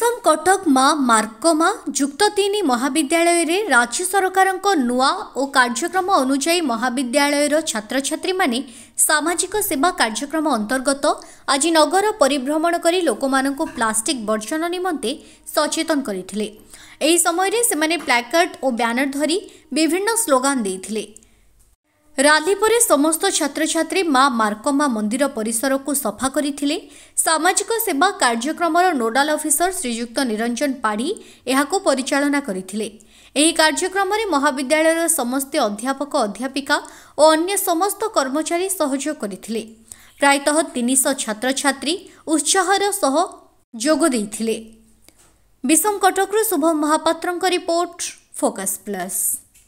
सम् कटक मार्कमा जुक्ततिनी महाविद्यालय राज्य सरकारको नुवाक्रम अनुसी महाविद्यालयर छ समाजिक सेवा कार्यक्रम अन्तर्गत आज नगर परिभ्रमण गरि लोम प्लास्टिक बर्जन निमते सचेतन गरिडानर धरि विभिन्न स्कान दि ରାଲି ପରେ ସମସ୍ତ ଛାତ୍ରଛାତ୍ରୀ ମା ମାର୍କମା ମନ୍ଦିର ପରିସରକୁ ସଫା କରିଥିଲେ ସାମାଜିକ ସେବା କାର୍ଯ୍ୟକ୍ରମର ନୋଡାଲ ଅଫିସର ଶ୍ରୀଯୁକ୍ତ ନିରଞ୍ଜନ ପାଢ଼ୀ ଏହାକୁ ପରିଚାଳନା କରିଥିଲେ ଏହି କାର୍ଯ୍ୟକ୍ରମରେ ମହାବିଦ୍ୟାଳୟର ସମସ୍ତ ଅଧ୍ୟାପକ ଅଧ୍ୟାପିକା ଓ ଅନ୍ୟ ସମସ୍ତ କର୍ମଚାରୀ ସହଯୋଗ କରିଥିଲେ ପ୍ରାୟତଃ ତିନିଶହ ଛାତ୍ରଛାତ୍ରୀ ଉତ୍ସାହର ସହ ଯୋଗ ଦେଇଥିଲେ